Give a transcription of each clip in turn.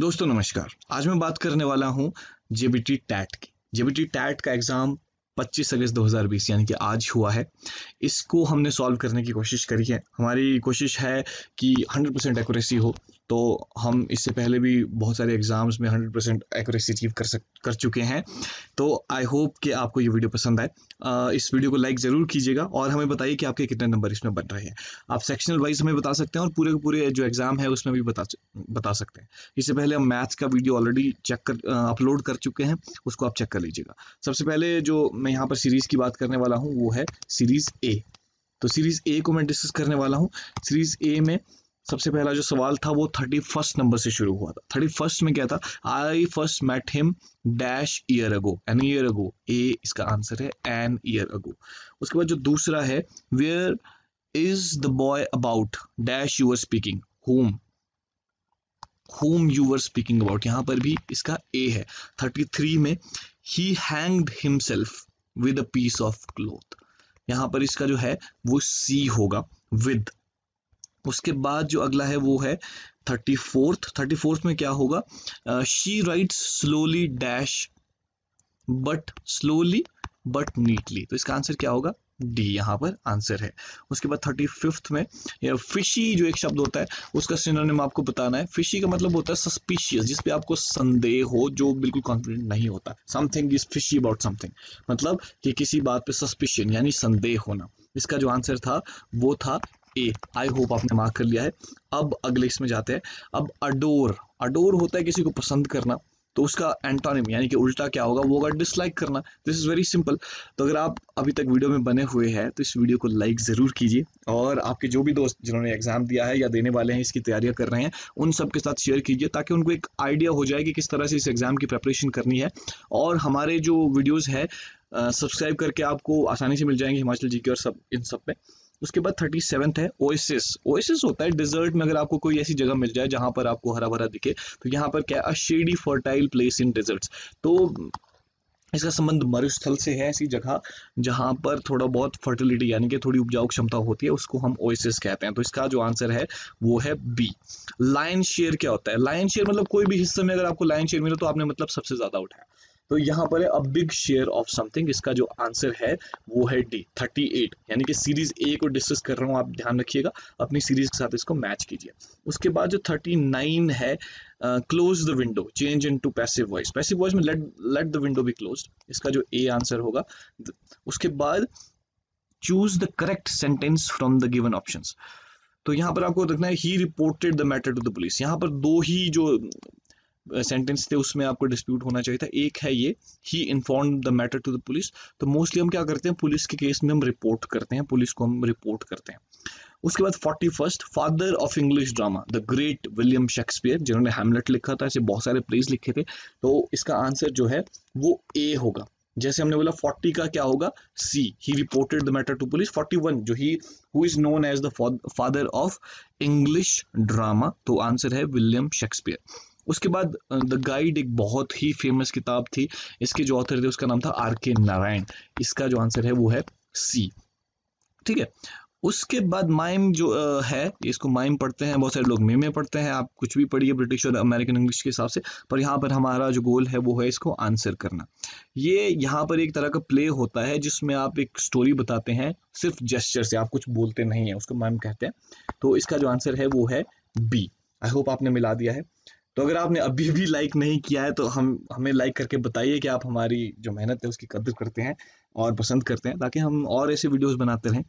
दोस्तों नमस्कार आज मैं बात करने वाला हूँ जेबीटी टैट की जेबीटी टैट का एग्ज़ाम 25 अगस्त 2020 यानी कि आज हुआ है इसको हमने सॉल्व करने की कोशिश करी है हमारी कोशिश है कि 100 परसेंट एक्यूरेसी हो तो हम इससे पहले भी बहुत सारे एग्ज़ाम्स में 100 परसेंट एक्यूरेसी अचीव कर सक कर चुके हैं तो आई होप कि आपको ये वीडियो पसंद आए इस वीडियो को लाइक ज़रूर कीजिएगा और हमें बताइए कि आपके कितने नंबर इसमें बन रहे हैं आप सेक्शनल वाइज हमें बता सकते हैं और पूरे पूरे जो एग्ज़ाम है उसमें भी बता बता सकते हैं इससे पहले हम मैथ्स का वीडियो ऑलरेडी चेक कर अपलोड कर चुके हैं उसको आप चेक कर लीजिएगा सबसे पहले जो मैं यहाँ पर सीरीज़ की बात करने वाला हूँ वो है सीरीज़ ए तो सीरीज़ ए को मैं डिस्कस करने वाला हूँ सीरीज़ ए में सबसे पहला जो सवाल था वो थर्टी फर्स्ट नंबर से शुरू हुआ था थर्टी फर्स्ट में क्या था I first met him dash year ago an year ago A इसका आंसर है एन ईयर अगो उसके बाद जो दूसरा है where is the boy about dash you are speaking home home you are speaking about यहां पर भी इसका ए है थर्टी थ्री में ही hanged himself with a piece of cloth यहां पर इसका जो है वो सी होगा विद उसके बाद जो अगला है वो है थर्टी फोर्थ थर्टी फोर्थ में क्या होगा she write slowly dash but slowly but neatly तो इसका आंसर क्या होगा डी यहाँ पर आंसर है उसके बाद थर्टी फिफ्थ में फिशी जो एक शब्द होता है उसका सिनोनिम आपको बताना है फिशी का मतलब होता है सस्पिशियस जिसपे आपको संदेह हो जो बिल्कुल कॉन्फिडेंट नहीं होता something is fishy about something मतलब कि किसी बात पे सस्पिशन यानी संदेह होना इसका जो आंसर था वो था ए आई होप आपने मार्क कर लिया है अब अगले इसमें जाते हैं अब अडोर अडोर होता है किसी को पसंद करना तो उसका एंटोनिम यानी कि उल्टा क्या होगा वो होगा डिसलाइक करना दिस इज़ वेरी सिंपल तो अगर आप अभी तक वीडियो में बने हुए हैं तो इस वीडियो को लाइक ज़रूर कीजिए और आपके जो भी दोस्त जिन्होंने एग्जाम दिया है या देने वाले हैं इसकी तैयारियां कर रहे हैं उन सब के साथ शेयर कीजिए ताकि उनको एक आइडिया हो जाए कि किस तरह से इस एग्ज़ाम की प्रेपरेशन करनी है और हमारे जो वीडियोज़ है सब्सक्राइब करके आपको आसानी से मिल जाएंगे हिमाचल जी और सब इन सब में उसके बाद थर्टी सेवेंथ है ओएसिस ओएसिस होता है डिजर्ट में अगर आपको कोई ऐसी जगह मिल जाए जहां पर आपको हरा भरा दिखे तो यहाँ पर क्या shady fertile place in desert तो इसका संबंध मरुस्थल से है ऐसी जगह जहां पर थोड़ा बहुत फर्टिलिटी यानी कि थोड़ी उपजाऊ क्षमता होती है उसको हम ओएसिस कहते हैं तो इसका जो आंसर है वो है बी लाइन शेयर क्या होता है लाइन शेयर मतलब कोई भी हिस्से में अगर आपको लाइन शेयर मिले तो आपने मतलब सबसे ज्यादा उठाया तो यहाँ पर है a big share of something इसका जो आंसर है वो है डी थर्टी एट यानी कि सीरीज ए को डिस्कस कर रहा हूँ आप ध्यान रखिएगा अपनी सीरीज के साथ इसको मैच कीजिए उसके बाद जो थर्टी नाइन है close the window change in to passive voice passive voice में let let the window be close इसका जो ए आंसर होगा उसके बाद choose the correct sentence from the given option तो यहाँ पर आपको देखना है he reported the matter to the police यहाँ पर दो ही जो सेंटेंस थे उसमें आपको डिस्प्यूट होना चाहिए था एक है ये he inform the matter to the police तो मोस्टली हम क्या करते हैं पुलिस के केस में हम रिपोर्ट करते हैं पुलिस को हम रिपोर्ट करते हैं उसके बाद forty first father of English drama the great William Shakespeare जिन्होंने हेमलेट लिखा था ऐसे बहुत सारे प्लेज लिखे थे तो इसका आंसर जो है वो ए होगा जैसे हमने बोला फोर्टी का क्या होगा C he reported the matter to police forty one जो he who is known as the father of English drama तो आंसर है विलियम शेक्सपियर उसके बाद द गाइड एक बहुत ही फेमस किताब थी इसके जो ऑथर थे उसका नाम था आर के नारायण इसका जो आंसर है वो है सी ठीक है उसके बाद माइम जो है इसको माइम पढ़ते हैं बहुत सारे लोग मेमे पढ़ते हैं आप कुछ भी पढ़िए ब्रिटिश और अमेरिकन इंग्लिश के हिसाब से पर यहाँ पर हमारा जो गोल है वो है इसको आंसर करना ये यहाँ पर एक तरह का प्ले होता है जिसमें आप एक स्टोरी बताते हैं सिर्फ जेस्टर से आप कुछ बोलते नहीं है उसको माइम कहते हैं तो इसका जो आंसर है वो है बी आई होप आपने मिला दिया है तो अगर आपने अभी भी लाइक नहीं किया है तो हम हमें लाइक करके बताइए कि आप हमारी जो मेहनत है उसकी कदर करते हैं और पसंद करते हैं ताकि हम और ऐसे वीडियोस बनाते रहें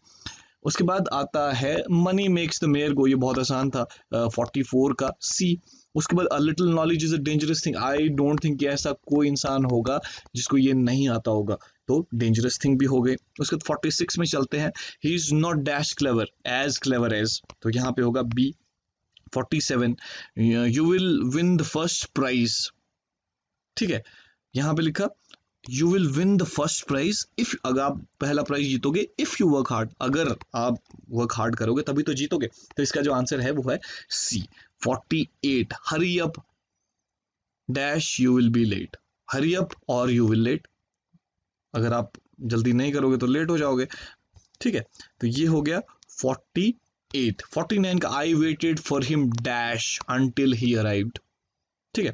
उसके बाद आता है मनी मेक्स द मेयर को ये बहुत आसान था फोर्टी uh, फोर का सी उसके बाद a little knowledge is a dangerous thing I don't think ऐसा कोई इंसान होगा जिसको ये नहीं आता होगा तो डेंजरस थिंग भी हो गए उसके बाद फोर्टी सिक्स में चलते हैं he is not dash clever as clever as तो यहाँ पे होगा B 47 you will win the first prize ठीक है यहां पे लिखा you will win the first prize if अगर आप पहला प्राइज जीतोगे इफ यू वर्क हार्ड अगर आप वर्क हार्ड करोगे तभी तो जीतोगे तो इसका जो आंसर है वो है C 48 hurry up dash you will be late hurry up और यू विल लेट अगर आप जल्दी नहीं करोगे तो लेट हो जाओगे ठीक है तो ये हो गया फोर्टी एट फोर्टी नाइन का I waited for him dash until he arrived ठीक है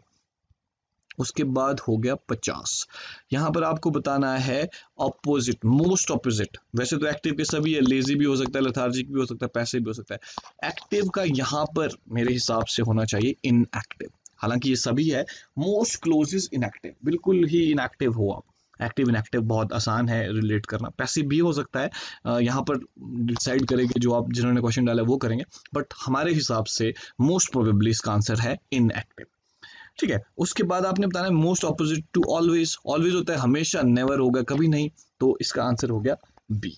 उसके बाद हो गया पचास यहां पर आपको बताना है अपोजिट मोस्ट अपोजिट वैसे तो एक्टिव के सभी है लेजी भी हो सकता है लथार्जिक भी हो सकता है पैसे भी हो सकता है एक्टिव का यहां पर मेरे हिसाब से होना चाहिए इनएक्टिव हालांकि ये सभी है मोस्ट क्लोज इज इनएक्टिव बिल्कुल ही इनएक्टिव हो आप एक्टिव इनएक्टिव बहुत आसान है रिलेट करना पैसिव भी हो सकता है यहाँ पर डिसाइड करेंगे जो आप जिन्होंने क्वेश्चन डाला वो करेंगे बट हमारे हिसाब से मोस्ट प्रोबेबली इसका आंसर है इनएक्टिव ठीक है उसके बाद आपने बताना है most opposite to always always होता है हमेशा नेवर होगा कभी नहीं तो इसका आंसर हो गया बी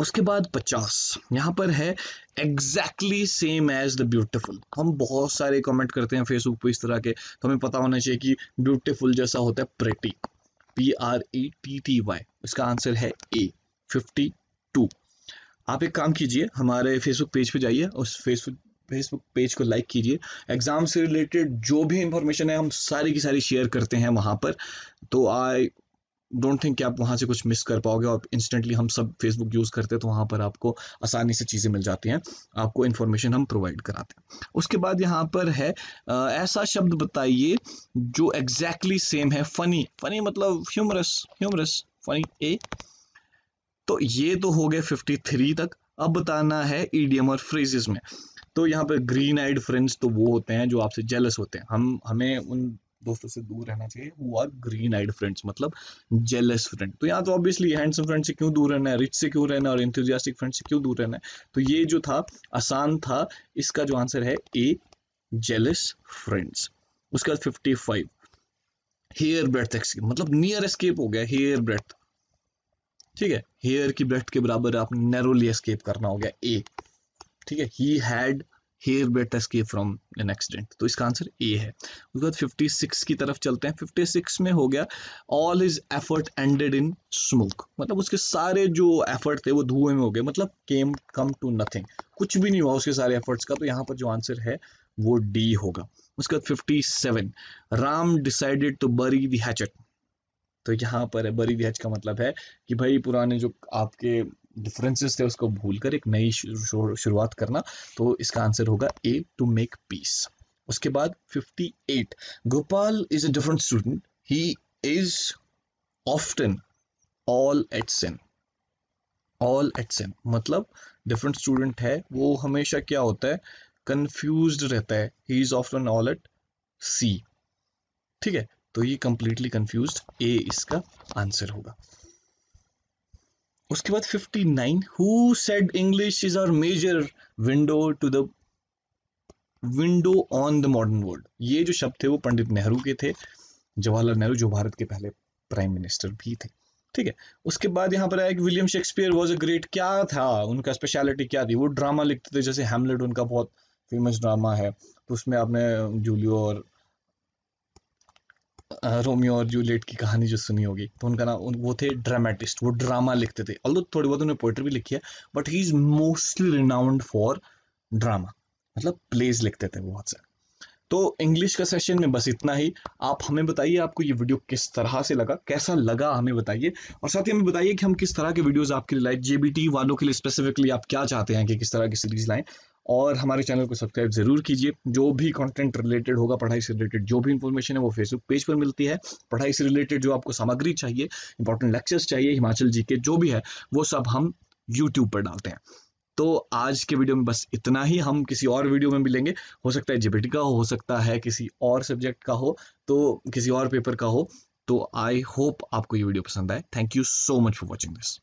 उसके बाद पचास यहाँ पर है exactly same as the beautiful हम बहुत सारे कमेंट करते हैं फेसबुक पे इस तरह के तो हमें पता होना चाहिए कि ब्यूटिफुल जैसा होता है pretty P R E T T Y इसका आंसर है ए फिफ्टी टू आप एक काम कीजिए हमारे फेसबुक पेज पे जाइए उस फेसबुक फेसबुक पेज को लाइक कीजिए एग्ज़ाम से रिलेटेड जो भी इंफॉर्मेशन है हम सारी की सारी शेयर करते हैं वहां पर तो आई डोंट थिंक कि आप वहाँ से कुछ मिस कर पाओगे और इंस्टेंटली हम सब फेसबुक यूज़ करते हैं तो वहाँ पर आपको आसानी से चीज़ें मिल जाती हैं आपको इन्फॉर्मेशन हम प्रोवाइड कराते हैं उसके बाद यहाँ पर है आ, ऐसा शब्द बताइए जो एग्जैक्टली exactly सेम है फ़नी फ़नी मतलब ह्यूमरस ह्यूमरस फ़नी ए तो ये तो हो गए फिफ्टी थ्री तक अब बताना है ईडीएम और फ्रेजेस में तो यहाँ पर ग्रीन आइड फ्रेंड्स तो वो होते हैं जो आपसे जेलस होते हैं हम हमें उन दोस्तों से दूर रहना चाहिए वो आर ग्रीन आइड फ्रेंड्स मतलब जेलस फ्रेंड तो यहाँ तो ऑब्वियसली हैंडसम फ्रेंड से क्यों दूर रहना है रिच से क्यों रहना है और इंथ्यूजियास्टिक फ्रेंड से क्यों दूर रहना है तो ये जो था आसान था इसका जो आंसर है ए जेलस फ्रेंड्स उसके बाद fifty five hair breath escape मतलब नियर एस्केप हो गया हेयर ब्रेथ ठीक है हेयर की ब्रेथ के बराबर आपने नैरोली एस्केप करना हो गया ए ठीक है he had hair breadth escape from an accident तो इसका आंसर ए है उसके बाद फिफ्टी सिक्स की तरफ चलते हैं फिफ्टी सिक्स में हो गया all is effort ended in smoke मतलब उसके सारे जो एफर्ट थे वो धुएं में हो गए मतलब केम कम टू नथिंग कुछ भी नहीं हुआ उसके सारे एफर्ट्स का तो यहाँ पर जो आंसर है वो डी होगा उसके बाद fifty seven Ram decided to bury the हैचट तो यहाँ पर है बरी दी हैच का मतलब है कि भाई पुराने जो आपके डिफरेंसेस थे उसको भूलकर एक नई शुरुआत करना तो इसका आंसर होगा ए टू मेक पीस उसके बाद 58 Gopal is a different student he is often all at sea all at sea मतलब डिफरेंट स्टूडेंट है वो हमेशा क्या होता है कंफ्यूज रहता है he is often all at sea ठीक है तो ये कंप्लीटली कंफ्यूज ए इसका आंसर होगा उसके बाद 59 who said English is our major window to the window on the modern world ये जो शब्द थे वो पंडित नेहरू के थे जवाहरलाल नेहरू जो भारत के पहले प्राइम मिनिस्टर भी थे ठीक है उसके बाद यहाँ पर आया कि William Shakespeare was a great क्या था उनका स्पेशलिटी क्या थी वो ड्रामा लिखते थे जैसे हेमलेट उनका बहुत फेमस ड्रामा है तो उसमें आपने जूलियो और रोमियो और जूलियट की कहानी जो सुनी होगी तो उनका नाम वो थे ड्रामेटिस्ट वो ड्रामा लिखते थे ऑल थोड़ी बहुत उन्होंने पोइट्री भी लिखी है but he is mostly renowned for drama मतलब प्लेज लिखते थे बहुत सारे तो इंग्लिश का सेशन में बस इतना ही आप हमें बताइए आपको ये वीडियो किस तरह से लगा कैसा लगा हमें बताइए और साथ ही हमें बताइए कि हम किस तरह के वीडियोस आपके लिए लाए जेबीटी वालों के लिए स्पेसिफिकली आप क्या चाहते हैं कि किस तरह की सीरीज लाएं और हमारे चैनल को सब्सक्राइब ज़रूर कीजिए जो भी कंटेंट रिलेटेड होगा पढ़ाई से रिलेटेड जो भी इन्फॉर्मेशन है वो फेसबुक पेज पर मिलती है पढ़ाई से रिलेटेड जो आपको सामग्री चाहिए इंपॉर्टेंट लेक्चर्स चाहिए हिमाचल जी के जो भी है वो सब हम यूट्यूब पर डालते हैं तो आज के वीडियो में बस इतना ही हम किसी और वीडियो में मिलेंगे हो सकता है जीबीटी का हो हो सकता है किसी और सब्जेक्ट का हो तो किसी और पेपर का हो तो आई होप आपको ये वीडियो पसंद आए thank you so much for watching this